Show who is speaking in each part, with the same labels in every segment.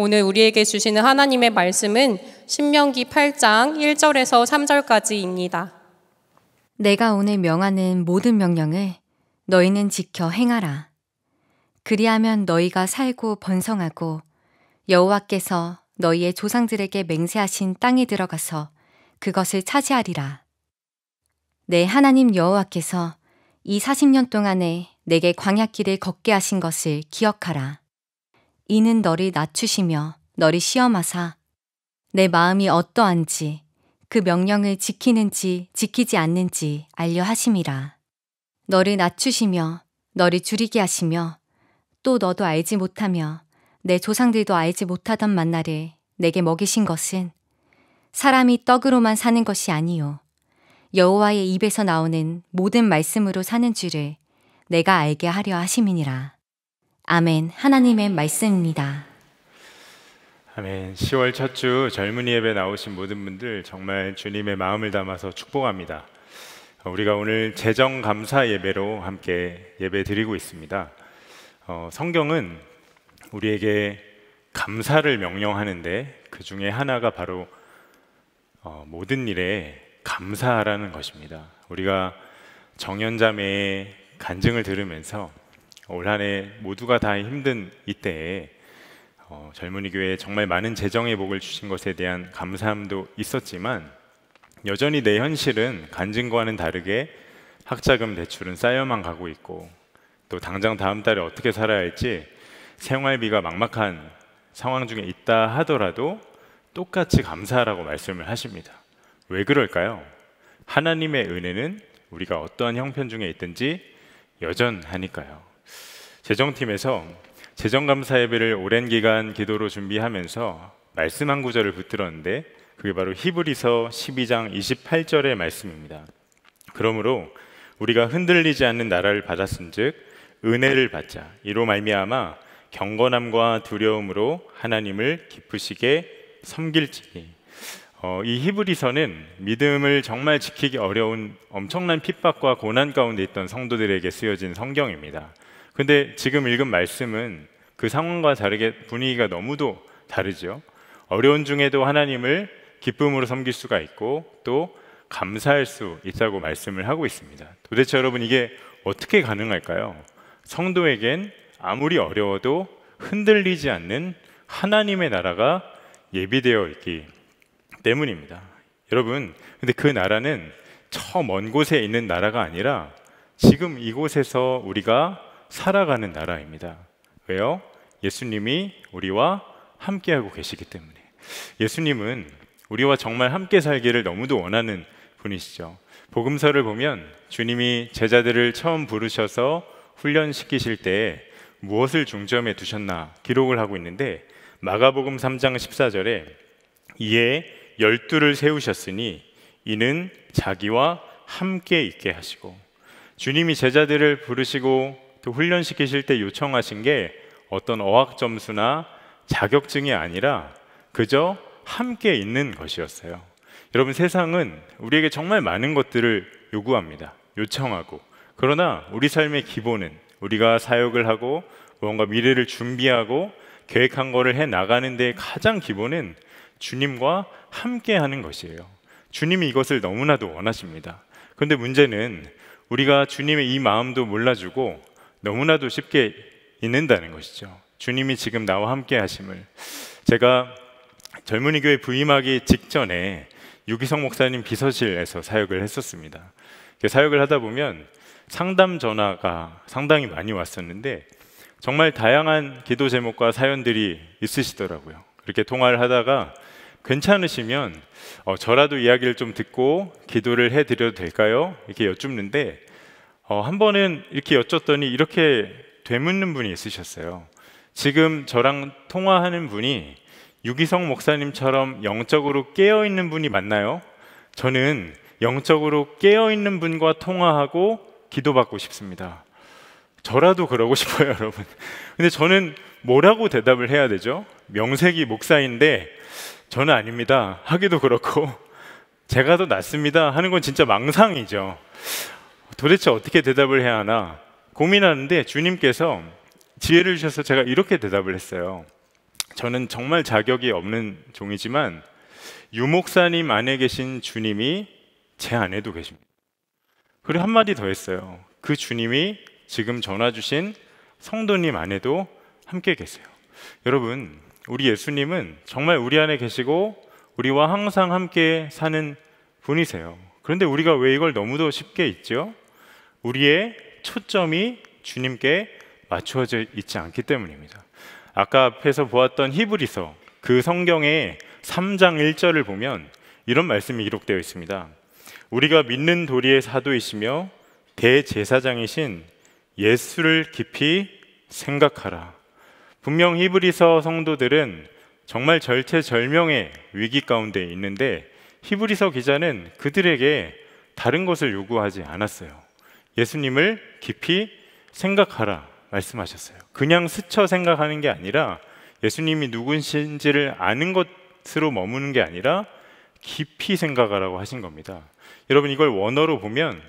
Speaker 1: 오늘 우리에게 주시는 하나님의 말씀은 신명기 8장 1절에서 3절까지입니다. 내가 오늘 명하는 모든 명령을 너희는 지켜 행하라. 그리하면 너희가 살고 번성하고 여호와께서 너희의 조상들에게 맹세하신 땅에 들어가서 그것을 차지하리라. 내 하나님 여호와께서 이 40년 동안에 내게 광약길을 걷게 하신 것을 기억하라. 이는 너를 낮추시며 너를 시험하사 내 마음이 어떠한지 그 명령을 지키는지 지키지 않는지 알려 하심이라. 너를 낮추시며 너를 줄이게 하시며 또 너도 알지 못하며 내 조상들도 알지 못하던 만나를 내게 먹이신 것은 사람이 떡으로만 사는 것이 아니요 여호와의 입에서 나오는 모든 말씀으로 사는 줄을 내가 알게 하려 하심이니라. 아멘. 하나님의 말씀입니다.
Speaker 2: 아멘. 10월 첫 주 젊은이 예배 나오신 모든 분들 정말 주님의 마음을 담아서 축복합니다. 우리가 오늘 재정 감사 예배로 함께 예배 드리고 있습니다. 어, 성경은 우리에게 감사를 명령하는데 그 중에 하나가 바로 어, 모든 일에 감사하라는 것입니다. 우리가 정연자매의 간증을 들으면서 올 한해 모두가 다 힘든 이때에 어, 젊은이 교회에 정말 많은 재정의 복을 주신 것에 대한 감사함도 있었지만 여전히 내 현실은 간증과는 다르게 학자금 대출은 쌓여만 가고 있고 또 당장 다음 달에 어떻게 살아야 할지 생활비가 막막한 상황 중에 있다 하더라도 똑같이 감사하라고 말씀을 하십니다. 왜 그럴까요? 하나님의 은혜는 우리가 어떠한 형편 중에 있든지 여전하니까요. 재정팀에서 재정감사 예배를 오랜 기간 기도로 준비하면서 말씀 한 구절을 붙들었는데 그게 바로 히브리서 12장 28절의 말씀입니다. 그러므로 우리가 흔들리지 않는 나라를 받았은즉 은혜를 받자 이로 말미암아 경건함과 두려움으로 하나님을 기쁘시게 섬길지니 어, 이 히브리서는 믿음을 정말 지키기 어려운 엄청난 핍박과 고난 가운데 있던 성도들에게 쓰여진 성경입니다. 근데 지금 읽은 말씀은 그 상황과 다르게 분위기가 너무도 다르죠. 어려운 중에도 하나님을 기쁨으로 섬길 수가 있고 또 감사할 수 있다고 말씀을 하고 있습니다. 도대체 여러분 이게 어떻게 가능할까요? 성도에겐 아무리 어려워도 흔들리지 않는 하나님의 나라가 예비되어 있기 때문입니다. 여러분, 근데 그 나라는 저먼 곳에 있는 나라가 아니라 지금 이곳에서 우리가 살아가는 나라입니다. 왜요? 예수님이 우리와 함께하고 계시기 때문에. 예수님은 우리와 정말 함께 살기를 너무도 원하는 분이시죠. 복음서를 보면 주님이 제자들을 처음 부르셔서 훈련시키실 때 무엇을 중점에 두셨나 기록을 하고 있는데 마가복음 3장 14절에 이에 열두를 세우셨으니 이는 자기와 함께 있게 하시고 주님이 제자들을 부르시고 또 훈련시키실 때 요청하신 게 어떤 어학 점수나 자격증이 아니라 그저 함께 있는 것이었어요. 여러분 세상은 우리에게 정말 많은 것들을 요구합니다. 요청하고 그러나 우리 삶의 기본은 우리가 사역을 하고 뭔가 미래를 준비하고 계획한 거를 해 나가는 데 가장 기본은 주님과 함께 하는 것이에요. 주님이 이것을 너무나도 원하십니다. 그데 문제는 우리가 주님의 이 마음도 몰라주고 너무나도 쉽게 있는다는 것이죠. 주님이 지금 나와 함께 하심을 제가 젊은이 교회 부임하기 직전에 유기성 목사님 비서실에서 사역을 했었습니다. 그 사역을 하다 보면 상담 전화가 상당히 많이 왔었는데 정말 다양한 기도 제목과 사연들이 있으시더라고요. 그렇게 통화를 하다가 괜찮으시면 어, 저라도 이야기를 좀 듣고 기도를 해드려도 될까요? 이렇게 여쭙는데 어, 한 번은 이렇게 여쭸더니 이렇게 되묻는 분이 있으셨어요. 지금 저랑 통화하는 분이 유기성 목사님처럼 영적으로 깨어 있는 분이 맞나요? 저는 영적으로 깨어 있는 분과 통화하고 기도받고 싶습니다. 저라도 그러고 싶어요, 여러분. 근데 저는 뭐라고 대답을 해야 되죠? 명색이 목사인데 저는 아닙니다. 하기도 그렇고 제가 더 낫습니다. 하는 건 진짜 망상이죠. 도대체 어떻게 대답을 해야 하나 고민하는데 주님께서 지혜를 주셔서 제가 이렇게 대답을 했어요. 저는 정말 자격이 없는 종이지만 유목사님 안에 계신 주님이 제 안에도 계십니다. 그리고 한마디 더 했어요. 그 주님이 지금 전화 주신 성도님 안에도 함께 계세요. 여러분, 우리 예수님은 정말 우리 안에 계시고 우리와 항상 함께 사는 분이세요. 그런데 우리가 왜 이걸 너무도 쉽게 잊죠? 우리의 초점이 주님께 맞추어져 있지 않기 때문입니다. 아까 앞에서 보았던 히브리서 그 성경의 3장 1절을 보면 이런 말씀이 기록되어 있습니다. 우리가 믿는 도리의 사도이시며 대제사장이신 예수를 깊이 생각하라. 분명 히브리서 성도들은 정말 절체절명의 위기 가운데 있는데 히브리서 기자는 그들에게 다른 것을 요구하지 않았어요. 예수님을 깊이 생각하라 말씀하셨어요. 그냥 스쳐 생각하는 게 아니라 예수님이 누군신지를 아는 것으로 머무는 게 아니라 깊이 생각하라고 하신 겁니다. 여러분 이걸 원어로 보면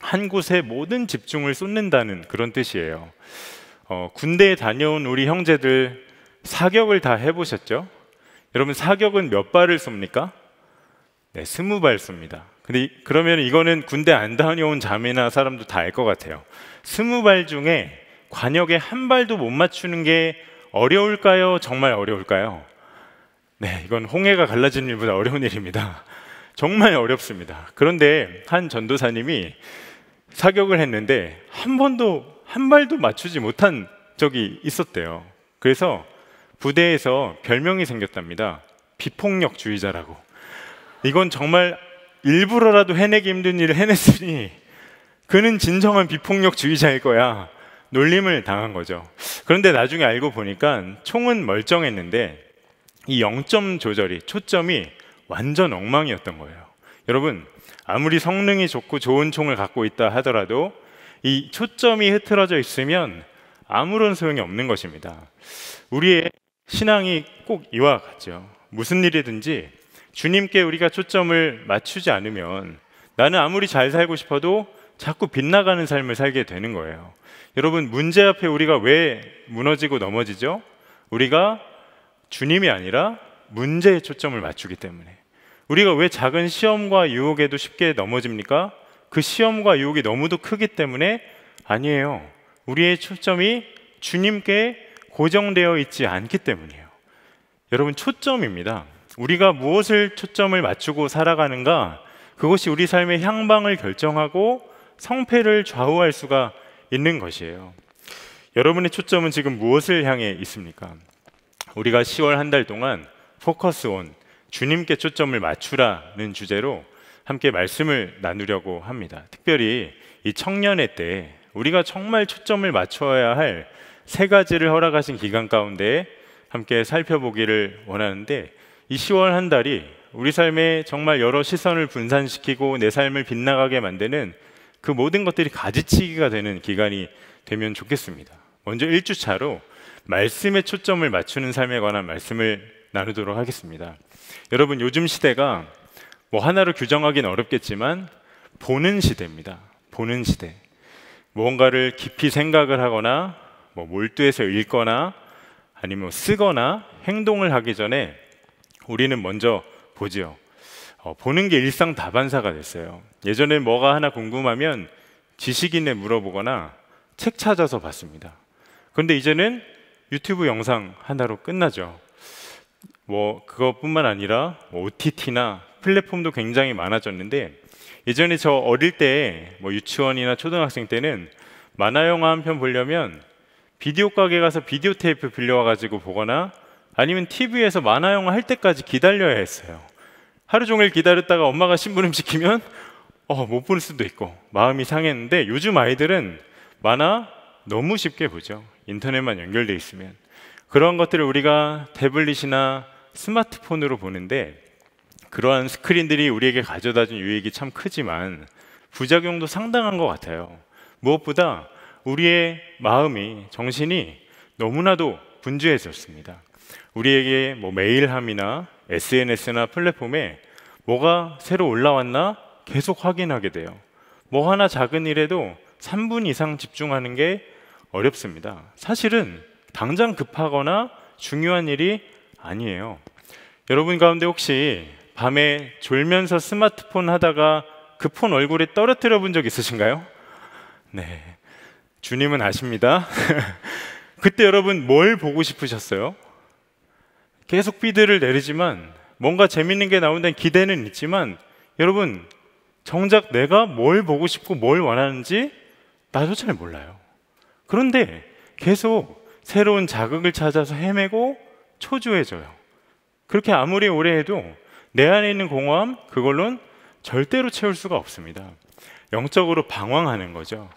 Speaker 2: 한 곳에 모든 집중을 쏟는다는 그런 뜻이에요. 어, 군대에 다녀온 우리 형제들 사격을 다 해보셨죠? 여러분 사격은 몇 발을 쏩니까? 네, 스무 발 쏩니다. 근데 그러면 이거는 군대 안 다녀온 자매나 사람도 다 알 것 같아요. 스무 발 중에 관역에 한 발도 못 맞추는 게 어려울까요? 정말 어려울까요? 네, 이건 홍해가 갈라지는 일보다 어려운 일입니다. 정말 어렵습니다. 그런데 한 전도사님이 사격을 했는데 한 번도 한 발도 맞추지 못한 적이 있었대요. 그래서 부대에서 별명이 생겼답니다. 비폭력주의자라고. 이건 정말 일부러라도 해내기 힘든 일을 해냈으니 그는 진정한 비폭력주의자일 거야. 놀림을 당한 거죠. 그런데 나중에 알고 보니까 총은 멀쩡했는데 이 0점 조절이 초점이 완전 엉망이었던 거예요. 여러분, 아무리 성능이 좋고 좋은 총을 갖고 있다 하더라도 이 초점이 흐트러져 있으면 아무런 소용이 없는 것입니다. 우리의 신앙이 꼭 이와 같죠. 무슨 일이든지 주님께 우리가 초점을 맞추지 않으면 나는 아무리 잘 살고 싶어도 자꾸 빗나가는 삶을 살게 되는 거예요. 여러분, 문제 앞에 우리가 왜 무너지고 넘어지죠? 우리가 주님이 아니라 문제에 초점을 맞추기 때문에. 우리가 왜 작은 시험과 유혹에도 쉽게 넘어집니까? 그 시험과 유혹이 너무도 크기 때문에 아니에요. 우리의 초점이 주님께 고정되어 있지 않기 때문이에요. 여러분, 초점입니다. 우리가 무엇을 초점을 맞추고 살아가는가 그것이 우리 삶의 향방을 결정하고 성패를 좌우할 수가 있는 것이에요. 여러분의 초점은 지금 무엇을 향해 있습니까? 우리가 10월 한 달 동안 포커스 온 주님께 초점을 맞추라는 주제로 함께 말씀을 나누려고 합니다. 특별히 이 청년의 때 우리가 정말 초점을 맞춰야 할 세 가지를 허락하신 기간 가운데 함께 살펴보기를 원하는데 이 10월 한 달이 우리 삶에 정말 여러 시선을 분산시키고 내 삶을 빛나가게 만드는 그 모든 것들이 가지치기가 되는 기간이 되면 좋겠습니다. 먼저 1주차로 말씀에 초점을 맞추는 삶에 관한 말씀을 나누도록 하겠습니다. 여러분 요즘 시대가 뭐 하나로 규정하기는 어렵겠지만 보는 시대입니다. 보는 시대. 무언가를 깊이 생각을 하거나 뭐 몰두해서 읽거나 아니면 쓰거나 행동을 하기 전에 우리는 먼저 보지요. 어, 보는 게 일상 다반사가 됐어요. 예전에 뭐가 하나 궁금하면 지식인에 물어보거나 책 찾아서 봤습니다. 근데 이제는 유튜브 영상 하나로 끝나죠. 뭐 그것뿐만 아니라 뭐 OTT나 플랫폼도 굉장히 많아졌는데 예전에 저 어릴 때뭐 유치원이나 초등학생 때는 만화 영화 한 편 보려면 비디오 가게 가서 비디오 테이프 빌려와 가지고 보거나 아니면 TV에서 만화 영화 할 때까지 기다려야 했어요. 하루 종일 기다렸다가 엄마가 심부름 시키면 어, 못 볼 수도 있고 마음이 상했는데 요즘 아이들은 만화 너무 쉽게 보죠. 인터넷만 연결돼 있으면 그러한 것들을 우리가 태블릿이나 스마트폰으로 보는데 그러한 스크린들이 우리에게 가져다준 유익이 참 크지만 부작용도 상당한 것 같아요. 무엇보다 우리의 마음이 정신이 너무나도 분주해졌습니다. 우리에게 뭐 메일함이나 SNS나 플랫폼에 뭐가 새로 올라왔나 계속 확인하게 돼요. 뭐 하나 작은 일에도 3분 이상 집중하는 게 어렵습니다. 사실은 당장 급하거나 중요한 일이 아니에요. 여러분 가운데 혹시 밤에 졸면서 스마트폰 하다가 그 폰 얼굴에 떨어뜨려 본 적 있으신가요? 네. 주님은 아십니다. 그때 여러분 뭘 보고 싶으셨어요? 계속 비드를 내리지만 뭔가 재밌는 게 나온다는 기대는 있지만 여러분 정작 내가 뭘 보고 싶고 뭘 원하는지 나도 잘 몰라요. 그런데 계속 새로운 자극을 찾아서 헤매고 초조해져요. 그렇게 아무리 오래 해도 내 안에 있는 공허함 그걸로는 절대로 채울 수가 없습니다. 영적으로 방황하는 거죠.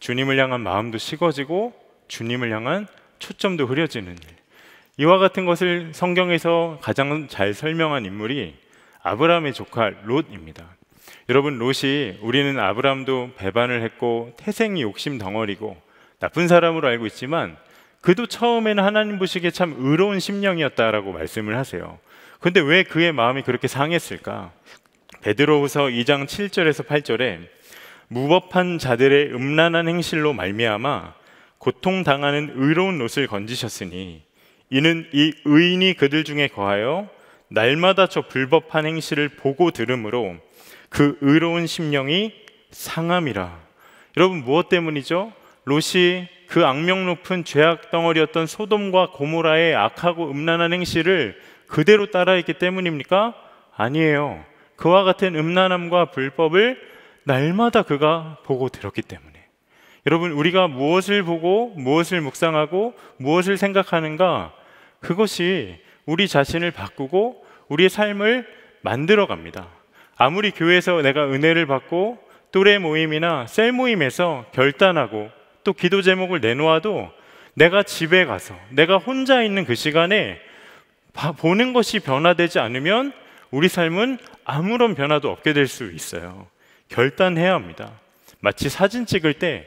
Speaker 2: 주님을 향한 마음도 식어지고 주님을 향한 초점도 흐려지는 일. 이와 같은 것을 성경에서 가장 잘 설명한 인물이 아브라함의 조카 롯입니다. 여러분 롯이 우리는 아브라함도 배반을 했고 태생이 욕심 덩어리고 나쁜 사람으로 알고 있지만 그도 처음에는 하나님 보시기에 참 의로운 심령이었다라고 말씀을 하세요. 근데 왜 그의 마음이 그렇게 상했을까? 베드로후서 2장 7절에서 8절에 무법한 자들의 음란한 행실로 말미암아 고통 당하는 의로운 롯을 건지셨으니 이는 이 의인이 그들 중에 거하여 날마다 저 불법한 행실을 보고 들으므로 그 의로운 심령이 상함이라. 여러분 무엇 때문이죠? 롯이 그 악명 높은 죄악 덩어리였던 소돔과 고모라의 악하고 음란한 행실을 그대로 따라했기 때문입니까? 아니에요. 그와 같은 음란함과 불법을 날마다 그가 보고 들었기 때문에. 여러분, 우리가 무엇을 보고 무엇을 묵상하고 무엇을 생각하는가 그것이 우리 자신을 바꾸고 우리의 삶을 만들어 갑니다. 아무리 교회에서 내가 은혜를 받고 또래 모임이나 셀 모임에서 결단하고 또 기도 제목을 내놓아도 내가 집에 가서 내가 혼자 있는 그 시간에 보는 것이 변화되지 않으면 우리 삶은 아무런 변화도 없게 될 수 있어요. 결단해야 합니다. 마치 사진 찍을 때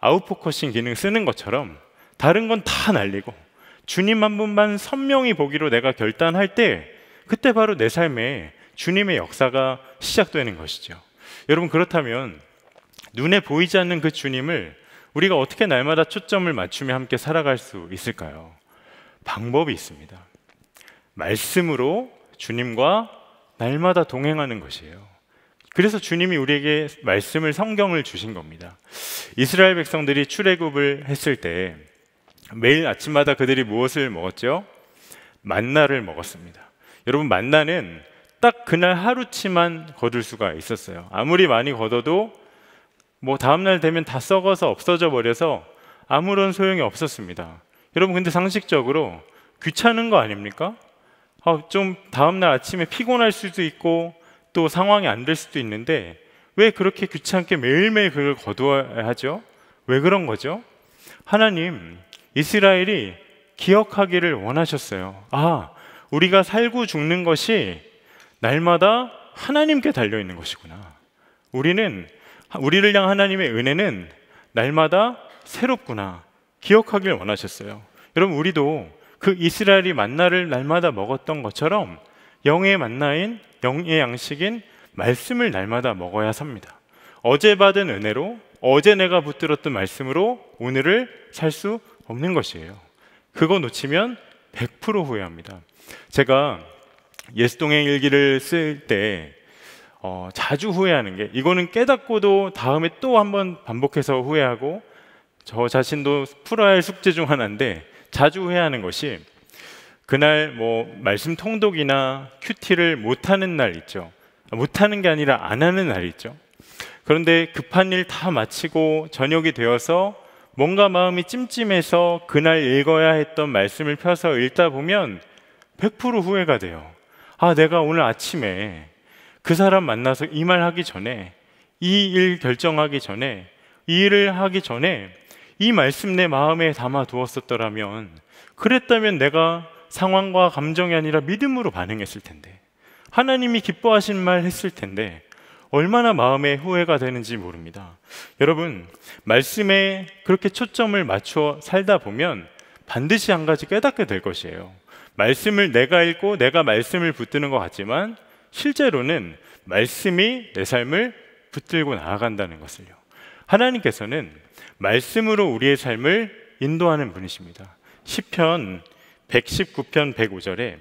Speaker 2: 아웃포커싱 기능 쓰는 것처럼 다른 건 다 날리고 주님 한 분만 선명히 보기로 내가 결단할 때 그때 바로 내 삶에 주님의 역사가 시작되는 것이죠. 여러분 그렇다면 눈에 보이지 않는 그 주님을 우리가 어떻게 날마다 초점을 맞추며 함께 살아갈 수 있을까요? 방법이 있습니다. 말씀으로 주님과 날마다 동행하는 것이에요. 그래서 주님이 우리에게 말씀을 성경을 주신 겁니다. 이스라엘 백성들이 출애굽을 했을 때 매일 아침마다 그들이 무엇을 먹었죠? 만나를 먹었습니다. 여러분 만나는 딱 그날 하루치만 거둘 수가 있었어요. 아무리 많이 거둬도뭐 다음날 되면 다 썩어서 없어져 버려서 아무런 소용이 없었습니다. 여러분 근데 상식적으로 귀찮은 거 아닙니까? 아, 좀 다음날 아침에 피곤할 수도 있고 또 상황이 안 될 수도 있는데 왜 그렇게 귀찮게 매일매일 그걸 거두어야 하죠? 왜 그런 거죠? 하나님, 이스라엘이 기억하기를 원하셨어요. 아, 우리가 살고 죽는 것이 날마다 하나님께 달려 있는 것이구나. 우리는 우리를 향 하나님의 은혜는 날마다 새롭구나. 기억하기를 원하셨어요. 여러분 우리도 그 이스라엘이 만나를 날마다 먹었던 것처럼 영의 만나인 영의 양식인 말씀을 날마다 먹어야 삽니다. 어제 받은 은혜로 어제 내가 붙들었던 말씀으로 오늘을 살 수 없는 것이에요. 그거 놓치면 100% 후회합니다. 제가 예수동행 일기를 쓸때 어, 자주 후회하는 게 이거는 깨닫고도 다음에 또 한번 반복해서 후회하고 저 자신도 풀어야 할 숙제 중 하나인데 자주 후회하는 것이 그날 뭐 말씀 통독이나 큐티를 못하는 날 있죠. 못하는 게 아니라 안 하는 날 있죠. 그런데 급한 일 다 마치고 저녁이 되어서 뭔가 마음이 찜찜해서 그날 읽어야 했던 말씀을 펴서 읽다 보면 100% 후회가 돼요. 아, 내가 오늘 아침에 그 사람 만나서 이 말 하기 전에 이 일 결정하기 전에 이 일을 하기 전에 이 말씀 내 마음에 담아 두었었더라면 그랬다면 내가 상황과 감정이 아니라 믿음으로 반응했을 텐데 하나님이 기뻐하신 말 했을 텐데 얼마나 마음에 후회가 되는지 모릅니다. 여러분, 말씀에 그렇게 초점을 맞춰 살다 보면 반드시 한 가지 깨닫게 될 것이에요. 말씀을 내가 읽고 내가 말씀을 붙드는 것 같지만 실제로는 말씀이 내 삶을 붙들고 나아간다는 것을요. 하나님께서는 말씀으로 우리의 삶을 인도하는 분이십니다. 시편 119편 105절에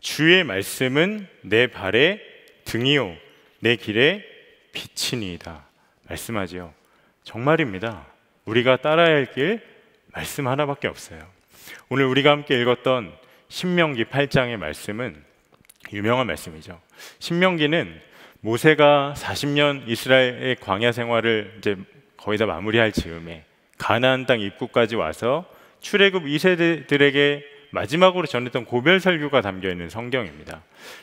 Speaker 2: 주의 말씀은 내 발의 등이요 내 길의 빛이니이다 말씀하지요. 정말입니다. 우리가 따라야 할 길 말씀 하나밖에 없어요. 오늘 우리가 함께 읽었던 신명기 8장의 말씀은 유명한 말씀이죠. 신명기는 모세가 40년 이스라엘의 광야 생활을 이제 거의 다 마무리할 즈음에 가나안 땅 입구까지 와서 출애굽 2세들에게 마지막으로 전했던 고별 설교가 담겨 있는 성경입니다.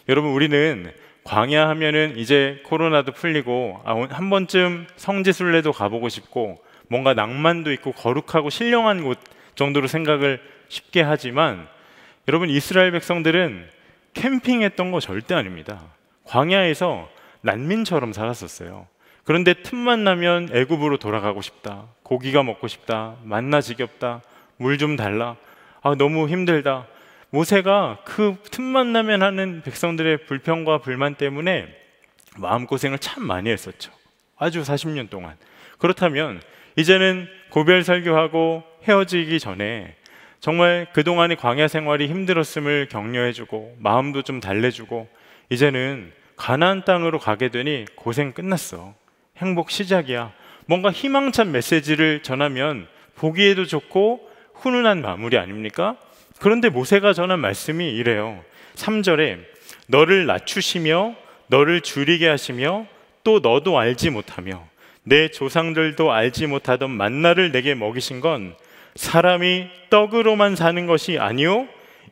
Speaker 2: 여러분 우리는 광야 하면은 이제 코로나도 풀리고 아, 한 번쯤 성지순례도 가보고 싶고 뭔가 낭만도 있고 거룩하고 신령한 곳 정도로 생각을 쉽게 하지만 여러분 이스라엘 백성들은 캠핑했던 거 절대 아닙니다. 광야에서 난민처럼 살았었어요. 그런데 틈만 나면 애굽으로 돌아가고 싶다. 고기가 먹고 싶다. 만나 지겹다. 물 좀 달라. 아, 너무 힘들다. 모세가 그 틈만 나면 하는 백성들의 불평과 불만 때문에 마음고생을 참 많이 했었죠. 아주 40년 동안. 그렇다면 이제는 고별 설교하고 헤어지기 전에 정말 그동안의 광야 생활이 힘들었음을 격려해주고 마음도 좀 달래주고 이제는 가나안 땅으로 가게 되니 고생 끝났어. 행복 시작이야. 뭔가 희망찬 메시지를 전하면 보기에도 좋고 훈훈한 마무리 아닙니까? 그런데 모세가 전한 말씀이 이래요. 3절에 너를 낮추시며 너를 줄이게 하시며 또 너도 알지 못하며 내 조상들도 알지 못하던 만나를 내게 먹이신 건 사람이 떡으로만 사는 것이 아니요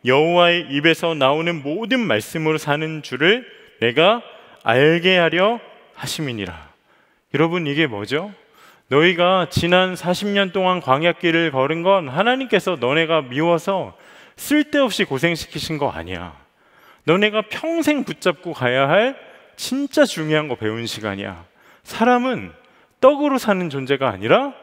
Speaker 2: 여호와의 입에서 나오는 모든 말씀으로 사는 줄을 내가 알게 하려 하심이니라. 여러분 이게 뭐죠? 너희가 지난 40년 동안 광야길을 걸은 건 하나님께서 너네가 미워서 쓸데없이 고생시키신 거 아니야. 너네가 평생 붙잡고 가야 할 진짜 중요한 거 배운 시간이야. 사람은 떡으로 사는 존재가 아니라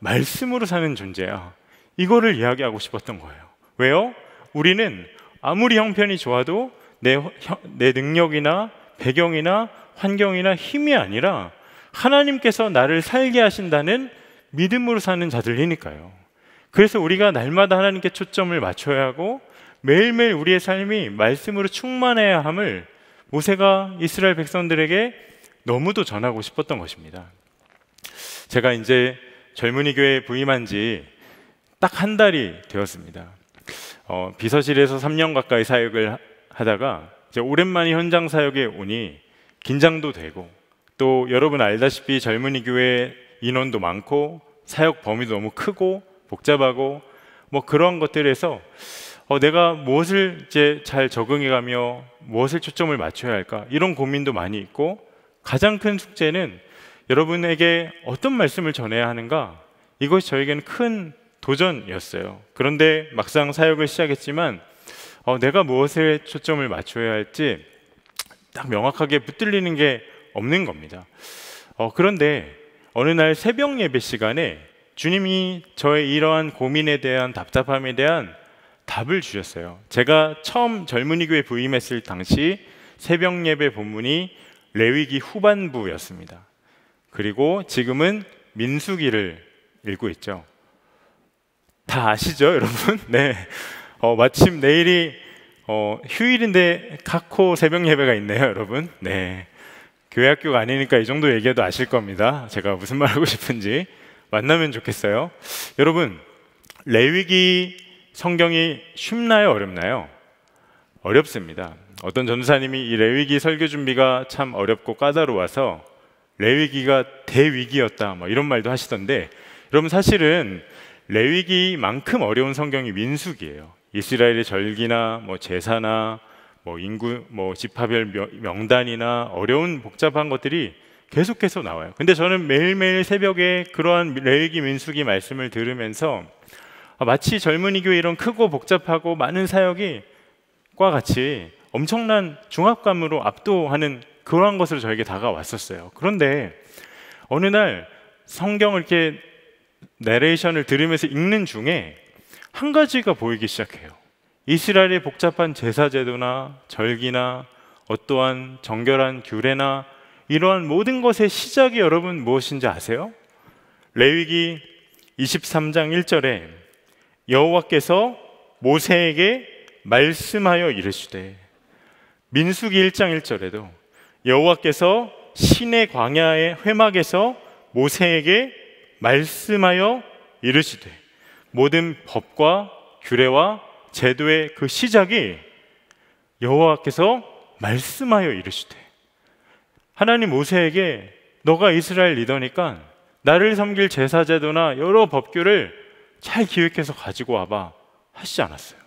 Speaker 2: 말씀으로 사는 존재야. 이거를 이야기하고 싶었던 거예요. 왜요? 우리는 아무리 형편이 좋아도 내, 내 능력이나 배경이나 환경이나 힘이 아니라 하나님께서 나를 살게 하신다는 믿음으로 사는 자들이니까요. 그래서 우리가 날마다 하나님께 초점을 맞춰야 하고 매일매일 우리의 삶이 말씀으로 충만해야 함을 모세가 이스라엘 백성들에게 너무도 전하고 싶었던 것입니다. 제가 이제 젊은이 교회에 부임한 지 딱 한 달이 되었습니다. 어, 비서실에서 3년 가까이 사역을 하다가 이제 오랜만에 현장 사역에 오니 긴장도 되고 또 여러분 알다시피 젊은이 교회 인원도 많고 사역 범위도 너무 크고 복잡하고 뭐 그런 것들에서 어, 내가 무엇을 이제 잘 적응해가며 무엇을 초점을 맞춰야 할까 이런 고민도 많이 있고 가장 큰 숙제는 여러분에게 어떤 말씀을 전해야 하는가 이것이 저에게는 큰 도전이었어요. 그런데 막상 사역을 시작했지만 어, 내가 무엇에 초점을 맞춰야 할지 딱 명확하게 붙들리는 게 없는 겁니다. 어, 그런데 어느 날 새벽 예배 시간에 주님이 저의 이러한 고민에 대한 답답함에 대한 답을 주셨어요. 제가 처음 젊은이 교회 부임했을 당시 새벽 예배 본문이 레위기 후반부였습니다. 그리고 지금은 민수기를 읽고 있죠. 다 아시죠, 여러분? 네. 어, 마침 내일이 어, 휴일인데 카코 새벽 예배가 있네요, 여러분. 네. 교회 학교가 아니니까 이 정도 얘기해도 아실 겁니다. 제가 무슨 말 하고 싶은지 만나면 좋겠어요. 여러분, 레위기 성경이 쉽나요, 어렵나요? 어렵습니다. 어떤 전도사님이 이 레위기 설교 준비가 참 어렵고 까다로워서 레위기가 대위기였다, 뭐 이런 말도 하시던데, 여러분 사실은 레위기만큼 어려운 성경이 민숙이에요. 이스라엘의 절기나 뭐 제사나 뭐 인구 뭐집합별 명단이나 어려운 복잡한 것들이 계속해서 나와요. 근데 저는 매일매일 새벽에 그러한 레일기 민수기 말씀을 들으면서 아, 마치 젊은이 교회 이런 크고 복잡하고 많은 사역이 과 같이 엄청난 중압감으로 압도하는 그러한 것으로 저에게 다가왔었어요. 그런데 어느 날 성경을 이렇게 내레이션을 들으면서 읽는 중에 한 가지가 보이기 시작해요. 이스라엘의 복잡한 제사 제도나 절기나 어떠한 정결한 규례나 이러한 모든 것의 시작이 여러분 무엇인지 아세요? 레위기 23장 1절에 여호와께서 모세에게 말씀하여 이르시되 민수기 1장 1절에도 여호와께서 신의 광야의 회막에서 모세에게 말씀하여 이르시되 모든 법과 규례와 제도의 그 시작이 여호와께서 말씀하여 이르시되 하나님 모세에게 너가 이스라엘 리더니까 나를 섬길 제사 제도나 여러 법규를 잘 기획해서 가지고 와봐 하시지 않았어요.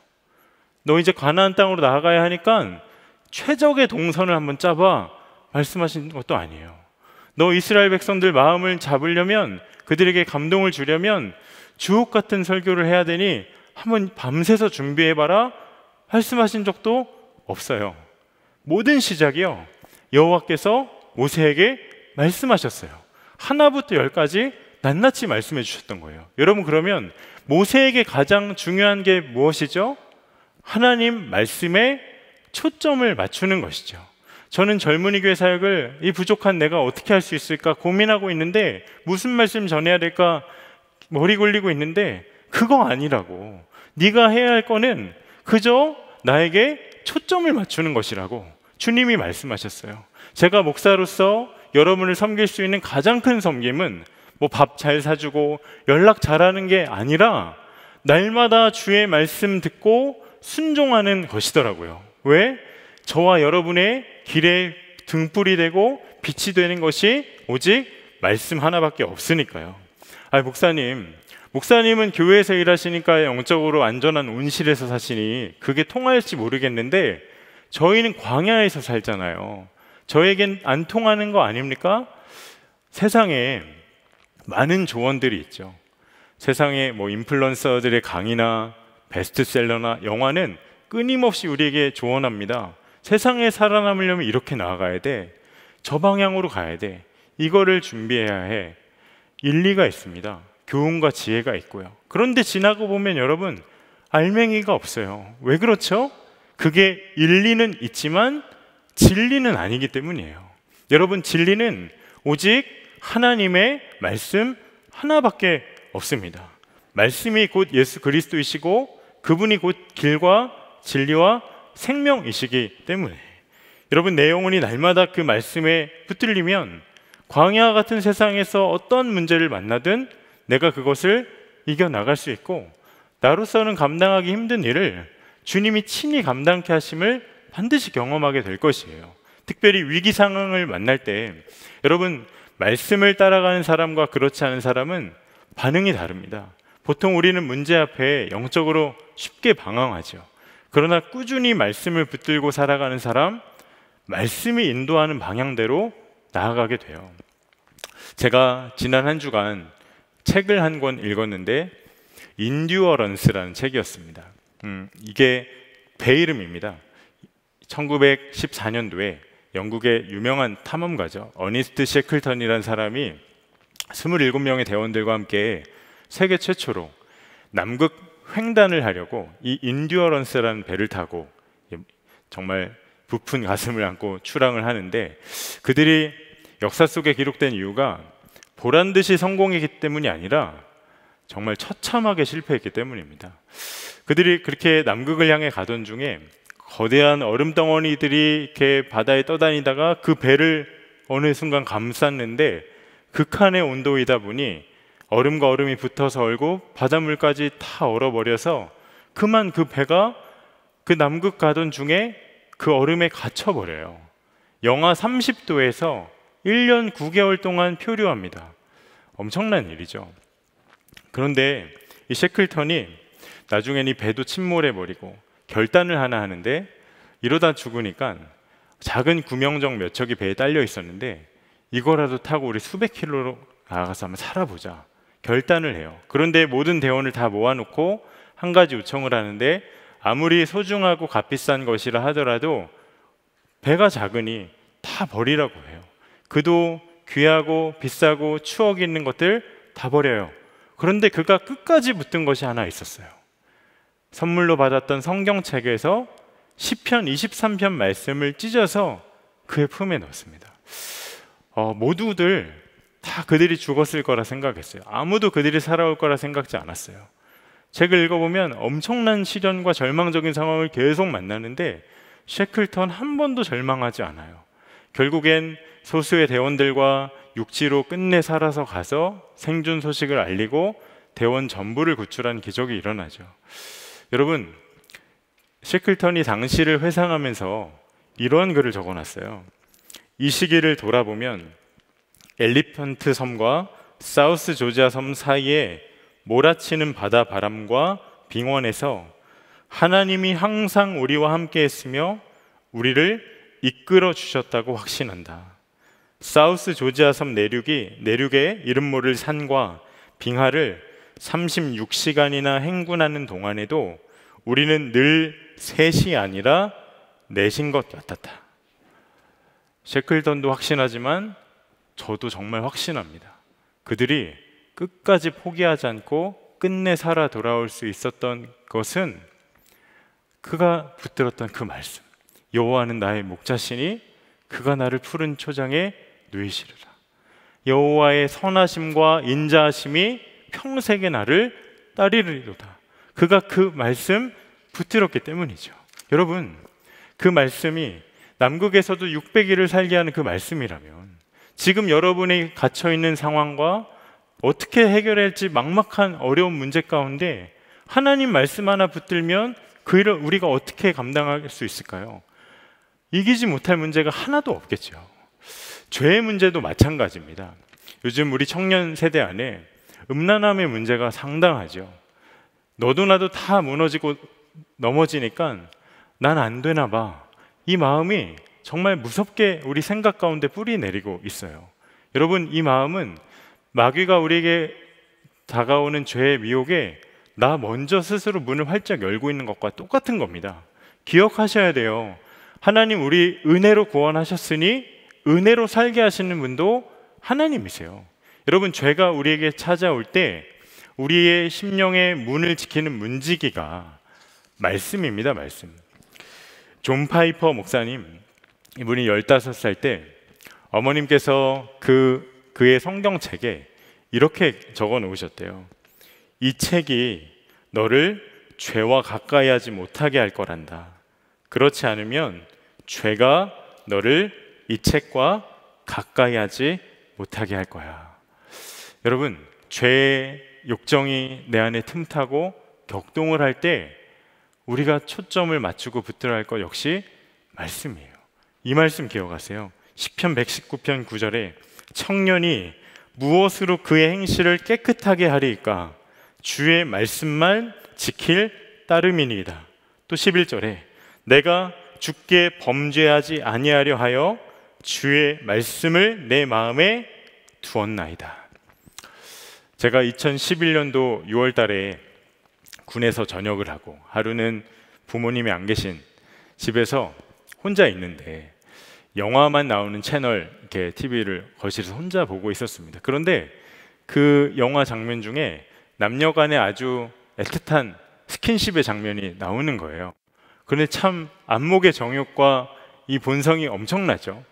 Speaker 2: 너 이제 가나안 땅으로 나아가야 하니까 최적의 동선을 한번 짜봐 말씀하신 것도 아니에요. 너 이스라엘 백성들 마음을 잡으려면 그들에게 감동을 주려면 주옥 같은 설교를 해야 되니 한번 밤새서 준비해봐라 말씀하신 적도 없어요. 모든 시작이요. 여호와께서 모세에게 말씀하셨어요. 하나부터 열까지 낱낱이 말씀해 주셨던 거예요. 여러분 그러면 모세에게 가장 중요한 게 무엇이죠? 하나님 말씀에 초점을 맞추는 것이죠. 저는 젊은이 교회 사역을 이 부족한 내가 어떻게 할 수 있을까 고민하고 있는데 무슨 말씀 전해야 될까 머리 굴리고 있는데 그거 아니라고 네가 해야 할 거는 그저 나에게 초점을 맞추는 것이라고 주님이 말씀하셨어요. 제가 목사로서 여러분을 섬길 수 있는 가장 큰 섬김은 뭐 밥 잘 사주고 연락 잘하는 게 아니라 날마다 주의 말씀 듣고 순종하는 것이더라고요. 왜? 저와 여러분의 길에 등불이 되고 빛이 되는 것이 오직 말씀 하나밖에 없으니까요. 아, 목사님, 목사님은 교회에서 일하시니까 영적으로 안전한 온실에서 사시니 그게 통할지 모르겠는데 저희는 광야에서 살잖아요. 저에겐 안 통하는 거 아닙니까? 세상에 많은 조언들이 있죠. 세상에 뭐 인플루언서들의 강의나 베스트셀러나 영화는 끊임없이 우리에게 조언합니다. 세상에 살아남으려면 이렇게 나아가야 돼. 저 방향으로 가야 돼. 이거를 준비해야 해. 일리가 있습니다. 교훈과 지혜가 있고요. 그런데 지나고 보면 여러분 알맹이가 없어요. 왜 그렇죠? 그게 일리는 있지만 진리는 아니기 때문이에요. 여러분 진리는 오직 하나님의 말씀 하나밖에 없습니다. 말씀이 곧 예수 그리스도이시고 그분이 곧 길과 진리와 생명이시기 때문에 여러분 내 영혼이 날마다 그 말씀에 붙들리면 광야 같은 세상에서 어떤 문제를 만나든 내가 그것을 이겨나갈 수 있고 나로서는 감당하기 힘든 일을 주님이 친히 감당케 하심을 반드시 경험하게 될 것이에요. 특별히 위기 상황을 만날 때 여러분 말씀을 따라가는 사람과 그렇지 않은 사람은 반응이 다릅니다. 보통 우리는 문제 앞에 영적으로 쉽게 방황하죠. 그러나 꾸준히 말씀을 붙들고 살아가는 사람, 말씀이 인도하는 방향대로 나아가게 돼요. 제가 지난 한 주간 책을 한 권 읽었는데 인듀어런스라는 책이었습니다. 음, 이게 배 이름입니다. 1914년도에 영국의 유명한 탐험가죠. 어니스트 셰클턴이라는 사람이 27명의 대원들과 함께 세계 최초로 남극 횡단을 하려고 이 인듀어런스라는 배를 타고 정말 부푼 가슴을 안고 출항을 하는데 그들이 역사 속에 기록된 이유가 보란 듯이 성공했기 때문이 아니라 정말 처참하게 실패했기 때문입니다. 그들이 그렇게 남극을 향해 가던 중에 거대한 얼음 덩어리들이 이렇게 바다에 떠다니다가 그 배를 어느 순간 감쌌는데 극한의 온도이다 보니 얼음과 얼음이 붙어서 얼고 바닷물까지 다 얼어버려서 그만 그 배가 그 남극 가던 중에 그 얼음에 갇혀버려요. 영하 30도에서 1년 9개월 동안 표류합니다. 엄청난 일이죠. 그런데 이 셰클턴이 나중엔 이 배도 침몰해 버리고 결단을 하나 하는데 이러다 죽으니까 작은 구명정 몇 척이 배에 딸려 있었는데 이거라도 타고 우리 수백 킬로로 나가서 한번 살아보자 결단을 해요. 그런데 모든 대원을 다 모아놓고 한 가지 요청을 하는데 아무리 소중하고 값비싼 것이라 하더라도 배가 작으니 다 버리라고 해요. 그도 귀하고 비싸고 추억이 있는 것들 다 버려요. 그런데 그가 끝까지 붙은 것이 하나 있었어요. 선물로 받았던 성경책에서 시편 23편 말씀을 찢어서 그의 품에 넣었습니다. 어, 모두들 다 그들이 죽었을 거라 생각했어요. 아무도 그들이 살아올 거라 생각지 않았어요. 책을 읽어보면 엄청난 시련과 절망적인 상황을 계속 만나는데 쉐클턴한 번도 절망하지 않아요. 결국엔 소수의 대원들과 육지로 끝내 살아서 가서 생존 소식을 알리고 대원 전부를 구출한 기적이 일어나죠. 여러분, 시클턴이 당시를 회상하면서 이러한 글을 적어놨어요. 이 시기를 돌아보면 엘리펀트 섬과 사우스 조지아 섬 사이에 몰아치는 바다 바람과 빙원에서 하나님이 항상 우리와 함께 했으며 우리를 이끌어 주셨다고 확신한다. 사우스 조지아 섬 내륙이 내륙의 이름 모를 산과 빙하를 36시간이나 행군하는 동안에도 우리는 늘 셋이 아니라 넷인 것 같았다. 셰클던도 확신하지만 저도 정말 확신합니다. 그들이 끝까지 포기하지 않고 끝내 살아 돌아올 수 있었던 것은 그가 붙들었던 그 말씀. 여호와는 나의 목자시니 그가 나를 푸른 초장에 누이시리라. 여호와의 선하심과 인자하심이 평생의 나를 따르리로다. 그가 그 말씀 붙들었기 때문이죠. 여러분, 그 말씀이 남극에서도 600일을 살게 하는 그 말씀이라면 지금 여러분이 갇혀 있는 상황과 어떻게 해결할지 막막한 어려운 문제 가운데 하나님 말씀 하나 붙들면 그 일을 우리가 어떻게 감당할 수 있을까요? 이기지 못할 문제가 하나도 없겠죠. 죄의 문제도 마찬가지입니다. 요즘 우리 청년 세대 안에 음란함의 문제가 상당하죠. 너도 나도 다 무너지고 넘어지니까 난 안 되나 봐. 이 마음이 정말 무섭게 우리 생각 가운데 뿌리 내리고 있어요. 여러분, 이 마음은 마귀가 우리에게 다가오는 죄의 미혹에 나 먼저 스스로 문을 활짝 열고 있는 것과 똑같은 겁니다. 기억하셔야 돼요. 하나님 우리 은혜로 구원하셨으니 은혜로 살게 하시는 분도 하나님이세요. 여러분 죄가 우리에게 찾아올 때 우리의 심령의 문을 지키는 문지기가 말씀입니다. 말씀. 존 파이퍼 목사님 이분이 15살 때 어머님께서 그 그의 성경책에 이렇게 적어 놓으셨대요. 이 책이 너를 죄와 가까이 하지 못하게 할 거란다. 그렇지 않으면 죄가 너를 이 책과 가까이 하지 못하게 할 거야. 여러분, 죄의 욕정이 내 안에 틈타고 격동을 할 때 우리가 초점을 맞추고 붙들어할것 역시 말씀이에요. 이 말씀 기억하세요. 10편 119편 9절에 청년이 무엇으로 그의 행실을 깨끗하게 하리까 주의 말씀만 지킬 따름이니이다. 또 11절에 내가 죽게 범죄하지 아니하려 하여 주의 말씀을 내 마음에 두었나이다. 제가 2011년도 6월 달에 군에서 전역을 하고 하루는 부모님이 안 계신 집에서 혼자 있는데 영화만 나오는 채널 이렇게 TV를 거실에서 혼자 보고 있었습니다. 그런데 그 영화 장면 중에 남녀 간의 아주 애틋한 스킨십의 장면이 나오는 거예요. 그런데 참 안목의 정욕과 이 본성이 엄청나죠.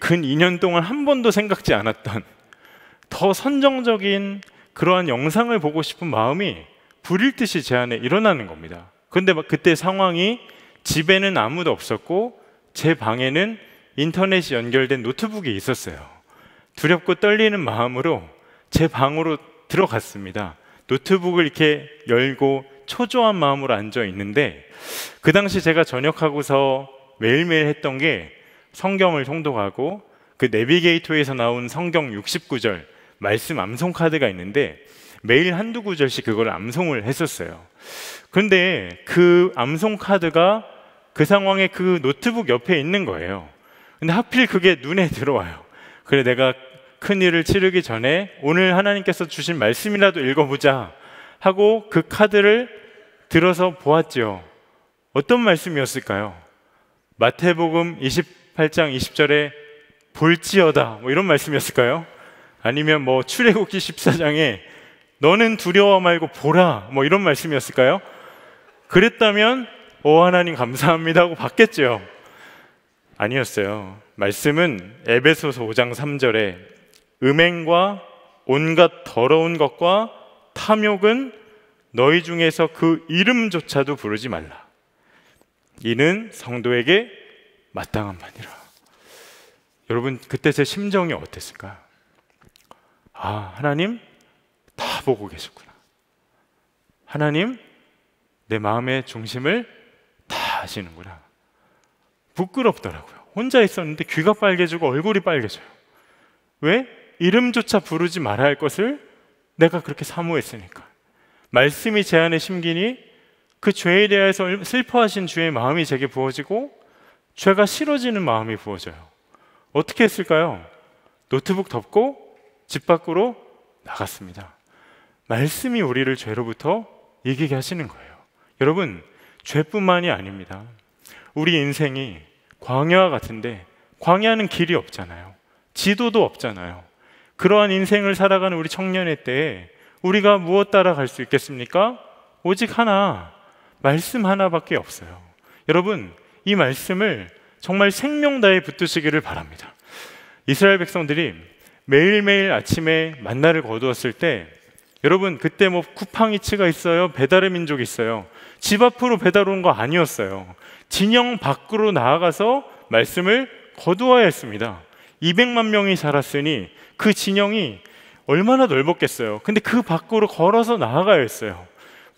Speaker 2: 근 2년 동안 한 번도 생각지 않았던 더 선정적인 그러한 영상을 보고 싶은 마음이 불일 듯이 제 안에 일어나는 겁니다. 근데 그때 상황이 집에는 아무도 없었고 제 방에는 인터넷이 연결된 노트북이 있었어요. 두렵고 떨리는 마음으로 제 방으로 들어갔습니다. 노트북을 이렇게 열고 초조한 마음으로 앉아 있는데 그 당시 제가 전역하고서 매일매일 했던 게 성경을 송독하고 그 내비게이터에서 나온 성경 69절 말씀 암송 카드가 있는데 매일 한두 구절씩 그걸 암송을 했었어요. 근데 그 암송 카드가 그 상황에 그 노트북 옆에 있는 거예요. 근데 하필 그게 눈에 들어와요. 그래 내가 큰 일을 치르기 전에 오늘 하나님께서 주신 말씀이라도 읽어보자 하고 그 카드를 들어서 보았지요. 어떤 말씀이었을까요? 마태복음 20 8장 20절에 볼지어다 뭐 이런 말씀이었을까요? 아니면 뭐 출애굽기 14장에 너는 두려워 말고 보라 뭐 이런 말씀이었을까요? 그랬다면 오 하나님 감사합니다 하고 받겠죠. 아니었어요. 말씀은 에베소서 5장 3절에 음행과 온갖 더러운 것과 탐욕은 너희 중에서 그 이름조차도 부르지 말라. 이는 성도에게 마땅한 바니라. 여러분 그때 제 심정이 어땠을까? 아 하나님 다 보고 계셨구나. 하나님 내 마음의 중심을 다 아시는구나. 부끄럽더라고요. 혼자 있었는데 귀가 빨개지고 얼굴이 빨개져요. 왜? 이름조차 부르지 말아야 할 것을 내가 그렇게 사모했으니까. 말씀이 제 안에 심기니 그 죄에 대해서 슬퍼하신 주의 마음이 제게 부어지고 죄가 싫어지는 마음이 부어져요. 어떻게 했을까요? 노트북 덮고 집 밖으로 나갔습니다. 말씀이 우리를 죄로부터 이기게 하시는 거예요. 여러분, 죄뿐만이 아닙니다. 우리 인생이 광야와 같은데 광야는 길이 없잖아요. 지도도 없잖아요. 그러한 인생을 살아가는 우리 청년의 때에 우리가 무엇 따라갈 수 있겠습니까? 오직 하나, 말씀 하나밖에 없어요. 여러분, 이 말씀을 정말 생명다에 붙드시기를 바랍니다. 이스라엘 백성들이 매일매일 아침에 만나를 거두었을 때 여러분 그때 뭐 쿠팡이츠가 있어요 배달의 민족이 있어요 집 앞으로 배달 온 거 아니었어요 진영 밖으로 나아가서 말씀을 거두어야 했습니다 200만 명이 살았으니 그 진영이 얼마나 넓었겠어요 근데 그 밖으로 걸어서 나아가야 했어요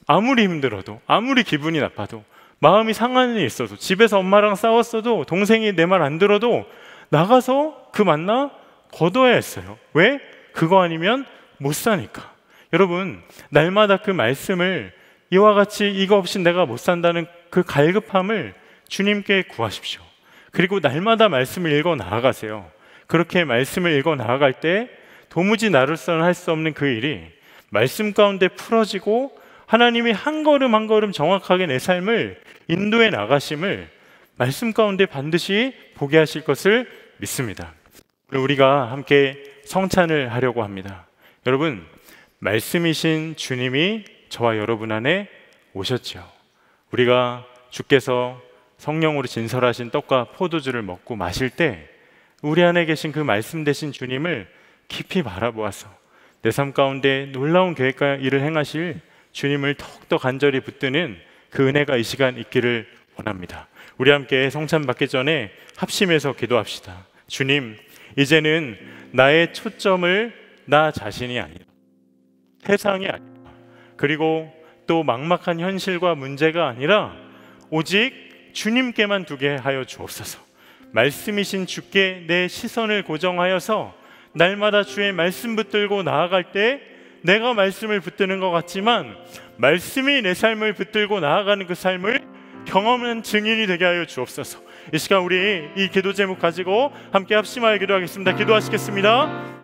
Speaker 2: 아무리 힘들어도 아무리 기분이 나빠도 마음이 상하는 일 있어도 집에서 엄마랑 싸웠어도 동생이 내 말 안 들어도 나가서 그 만나 거둬야 했어요. 왜? 그거 아니면 못 사니까. 여러분, 날마다 그 말씀을 이와 같이 이거 없이 내가 못 산다는 그 갈급함을 주님께 구하십시오. 그리고 날마다 말씀을 읽어 나아가세요. 그렇게 말씀을 읽어 나아갈 때 도무지 나를선할수 없는 그 일이 말씀 가운데 풀어지고 하나님이 한 걸음 한 걸음 정확하게 내 삶을 인도해 나가심을 말씀 가운데 반드시 보게 하실 것을 믿습니다. 우리가 함께 성찬을 하려고 합니다. 여러분, 말씀이신 주님이 저와 여러분 안에 오셨지 우리가 주께서 성령으로 진설하신 떡과 포도주를 먹고 마실 때 우리 안에 계신 그 말씀 되신 주님을 깊이 바라보아서 내 삶 가운데 놀라운 계획과 일을 행하실 주님을 더욱더 간절히 붙드는 그 은혜가 이 시간 있기를 원합니다. 우리 함께 성찬 받기 전에 합심해서 기도합시다. 주님, 이제는 나의 초점을 나 자신이 아니라 세상이 아니라 그리고 또 막막한 현실과 문제가 아니라 오직 주님께만 두게 하여 주옵소서. 말씀이신 주께 내 시선을 고정하여서 날마다 주의 말씀 붙들고 나아갈 때 내가 말씀을 붙드는 것 같지만 말씀이 내 삶을 붙들고 나아가는 그 삶을 경험한 증인이 되게 하여 주옵소서. 이 시간 우리 이 기도 제목 가지고 함께 합심하여 기도하겠습니다. 기도하시겠습니다.